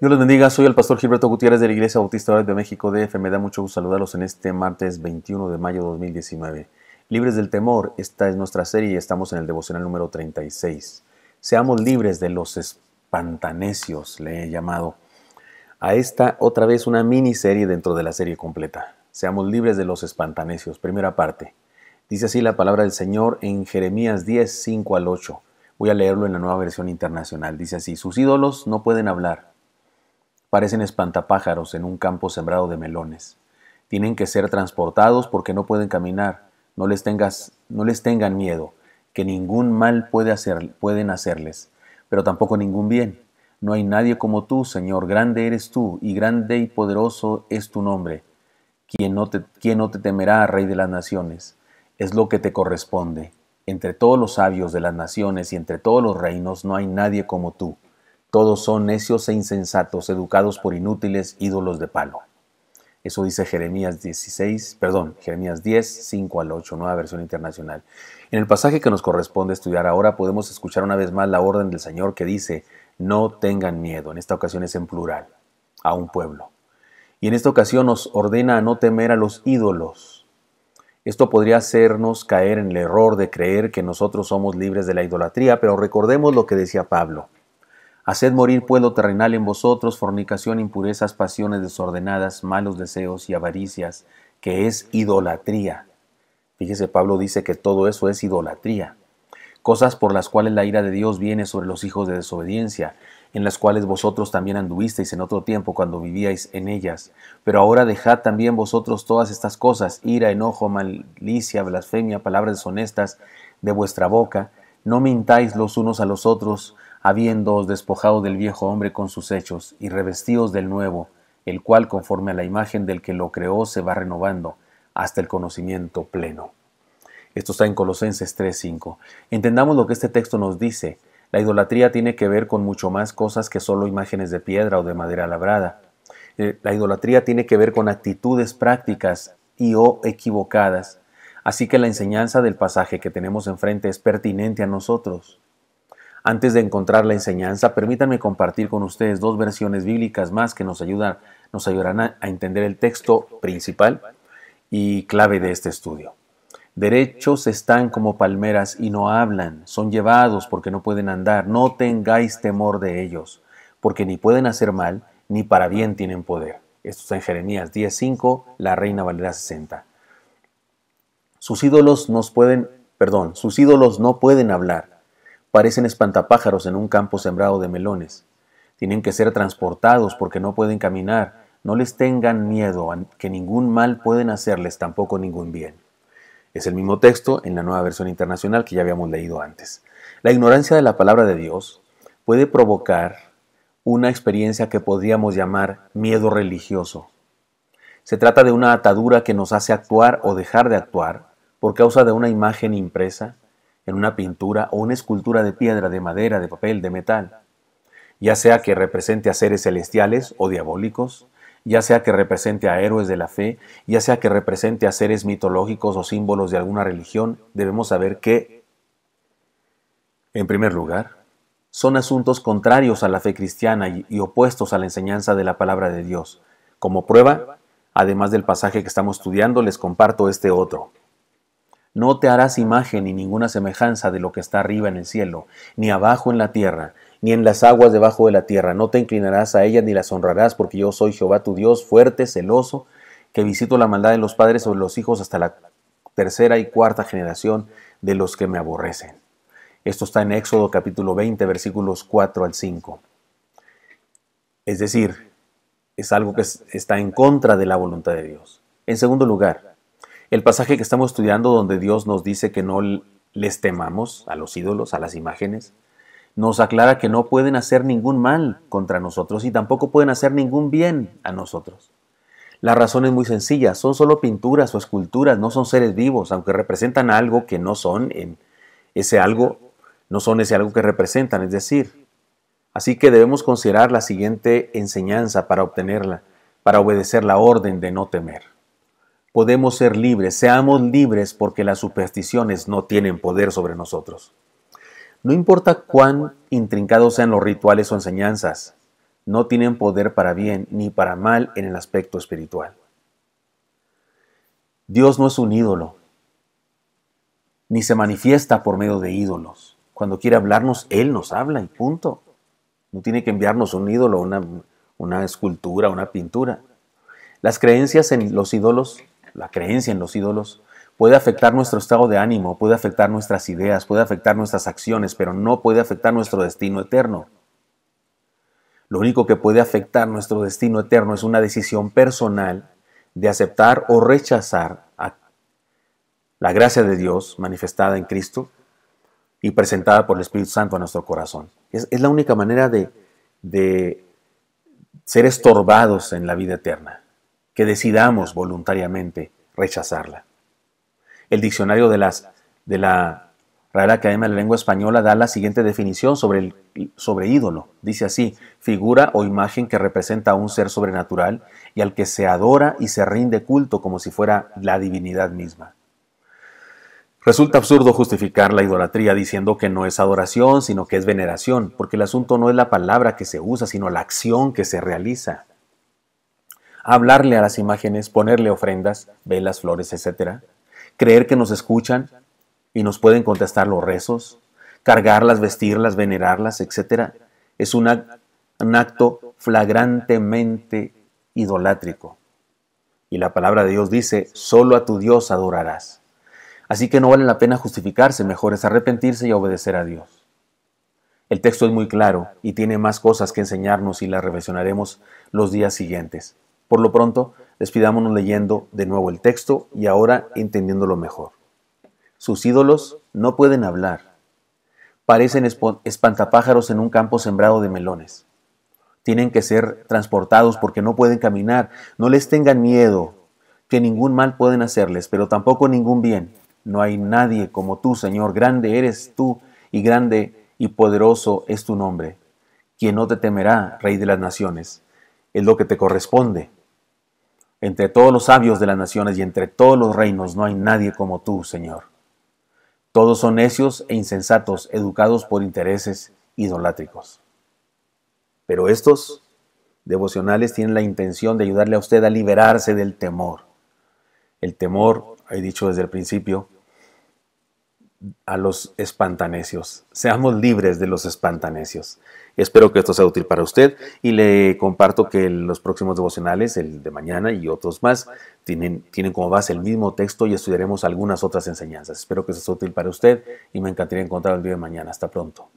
Dios les bendiga, soy el pastor Gilberto Gutiérrez de la Iglesia Bautista de México DF. Me da mucho gusto saludarlos en este martes 21 de mayo de 2019. Libres del temor, esta es nuestra serie y estamos en el devocional número 36. Seamos libres de los espantanecios, le he llamado a esta otra vez una miniserie dentro de la serie completa. Seamos libres de los espantanecios, primera parte. Dice así la palabra del Señor en Jeremías 10, 5 al 8. Voy a leerlo en la nueva versión internacional. Dice así, sus ídolos no pueden hablar Parecen espantapájaros en un campo sembrado de melones. Tienen que ser transportados porque no pueden caminar. No les, tengas, no les tengan miedo, que ningún mal puede hacer, pueden hacerles, pero tampoco ningún bien. No hay nadie como tú, Señor, grande eres tú, y grande y poderoso es tu nombre. Quien no te, quién no te temerá, Rey de las Naciones? Es lo que te corresponde. Entre todos los sabios de las naciones y entre todos los reinos no hay nadie como tú. Todos son necios e insensatos, educados por inútiles ídolos de palo. Eso dice Jeremías 16, perdón, Jeremías 10, 5 al 8, nueva versión internacional. En el pasaje que nos corresponde estudiar ahora podemos escuchar una vez más la orden del Señor que dice, no tengan miedo, en esta ocasión es en plural, a un pueblo. Y en esta ocasión nos ordena a no temer a los ídolos. Esto podría hacernos caer en el error de creer que nosotros somos libres de la idolatría, pero recordemos lo que decía Pablo. Haced morir pueblo terrenal en vosotros, fornicación, impurezas, pasiones desordenadas, malos deseos y avaricias, que es idolatría. Fíjese, Pablo dice que todo eso es idolatría. Cosas por las cuales la ira de Dios viene sobre los hijos de desobediencia, en las cuales vosotros también anduvisteis en otro tiempo cuando vivíais en ellas. Pero ahora dejad también vosotros todas estas cosas, ira, enojo, malicia, blasfemia, palabras deshonestas de vuestra boca. No mintáis los unos a los otros, habiéndoos despojado del viejo hombre con sus hechos, y revestidos del nuevo, el cual conforme a la imagen del que lo creó se va renovando hasta el conocimiento pleno. Esto está en Colosenses 3:5. Entendamos lo que este texto nos dice. La idolatría tiene que ver con mucho más cosas que solo imágenes de piedra o de madera labrada. Eh, la idolatría tiene que ver con actitudes prácticas y o equivocadas. Así que la enseñanza del pasaje que tenemos enfrente es pertinente a nosotros. Antes de encontrar la enseñanza, permítanme compartir con ustedes dos versiones bíblicas más que nos, nos ayudarán a, entender el texto principal y clave de este estudio. Derechos están como palmeras y no hablan, son llevados porque no pueden andar, no tengáis temor de ellos, porque ni pueden hacer mal, ni para bien tienen poder. Esto está en Jeremías 10.5, la Reina Valera 60. Sus ídolos nos pueden, perdón, sus ídolos no pueden hablar, parecen espantapájaros en un campo sembrado de melones. Tienen que ser transportados porque no pueden caminar. No les tengan miedo, que ningún mal pueden hacerles, tampoco ningún bien. Es el mismo texto en la nueva versión internacional que ya habíamos leído antes. La ignorancia de la palabra de Dios puede provocar una experiencia que podríamos llamar miedo religioso. Se trata de una atadura que nos hace actuar o dejar de actuar por causa de una imagen impresa en una pintura o una escultura de piedra, de madera, de papel, de metal, ya sea que represente a seres celestiales o diabólicos, ya sea que represente a héroes de la fe, ya sea que represente a seres mitológicos o símbolos de alguna religión, debemos saber que, en primer lugar, son asuntos contrarios a la fe cristiana y, y opuestos a la enseñanza de la palabra de Dios. Como prueba, además del pasaje que estamos estudiando, les comparto este otro. No te harás imagen ni ninguna semejanza de lo que está arriba en el cielo, ni abajo en la tierra, ni en las aguas debajo de la tierra. No te inclinarás a ellas ni las honrarás, porque yo soy Jehová tu Dios, fuerte, celoso, que visito la maldad de los padres sobre los hijos hasta la tercera y cuarta generación de los que me aborrecen. Esto está en Éxodo capítulo 20, versículos 4 al 5. Es decir, es algo que está en contra de la voluntad de Dios. En segundo lugar, el pasaje que estamos estudiando donde Dios nos dice que no les temamos a los ídolos, a las imágenes, nos aclara que no pueden hacer ningún mal contra nosotros y tampoco pueden hacer ningún bien a nosotros. La razón es muy sencilla, son solo pinturas o esculturas, no son seres vivos, aunque representan algo que no son en ese algo, no son ese algo que representan, es decir, así que debemos considerar la siguiente enseñanza para obtenerla, para obedecer la orden de no temer podemos ser libres, seamos libres porque las supersticiones no tienen poder sobre nosotros. No importa cuán intrincados sean los rituales o enseñanzas, no tienen poder para bien ni para mal en el aspecto espiritual. Dios no es un ídolo, ni se manifiesta por medio de ídolos. Cuando quiere hablarnos, Él nos habla y punto. No tiene que enviarnos un ídolo, una, escultura, una pintura. Las creencias en los ídolos la creencia en los ídolos, puede afectar nuestro estado de ánimo, puede afectar nuestras ideas, puede afectar nuestras acciones, pero no puede afectar nuestro destino eterno. Lo único que puede afectar nuestro destino eterno es una decisión personal de aceptar o rechazar la gracia de Dios manifestada en Cristo y presentada por el Espíritu Santo a nuestro corazón. Es, la única manera de ser estorbados en la vida eterna que decidamos voluntariamente rechazarla. El diccionario de, de la Real Academia de la Lengua Española da la siguiente definición sobre, el, sobre ídolo. Dice así, figura o imagen que representa a un ser sobrenatural y al que se adora y se rinde culto como si fuera la divinidad misma. Resulta absurdo justificar la idolatría diciendo que no es adoración, sino que es veneración, porque el asunto no es la palabra que se usa, sino la acción que se realiza hablarle a las imágenes, ponerle ofrendas, velas, flores, etc. Creer que nos escuchan y nos pueden contestar los rezos, cargarlas, vestirlas, venerarlas, etc. Es un, acto flagrantemente idolátrico. Y la palabra de Dios dice, solo a tu Dios adorarás. Así que no vale la pena justificarse, mejor es arrepentirse y obedecer a Dios. El texto es muy claro y tiene más cosas que enseñarnos y las reflexionaremos los días siguientes. Por lo pronto, despidámonos leyendo de nuevo el texto y ahora entendiéndolo mejor. Sus ídolos no pueden hablar. Parecen espantapájaros en un campo sembrado de melones. Tienen que ser transportados porque no pueden caminar. No les tengan miedo, que ningún mal pueden hacerles, pero tampoco ningún bien. No hay nadie como tú, Señor. Grande eres tú y grande y poderoso es tu nombre. Quien no te temerá, Rey de las Naciones, es lo que te corresponde. Entre todos los sabios de las naciones y entre todos los reinos no hay nadie como tú, Señor. Todos son necios e insensatos, educados por intereses idolátricos. Pero estos devocionales tienen la intención de ayudarle a usted a liberarse del temor. El temor, he dicho desde el principio, a los espantanecios. Seamos libres de los espantanecios. Espero que esto sea útil para usted y le comparto que los próximos devocionales, el de mañana y otros más, tienen, tienen como base el mismo texto y estudiaremos algunas otras enseñanzas. Espero que esto sea útil para usted y me encantaría encontrar el día de mañana. Hasta pronto.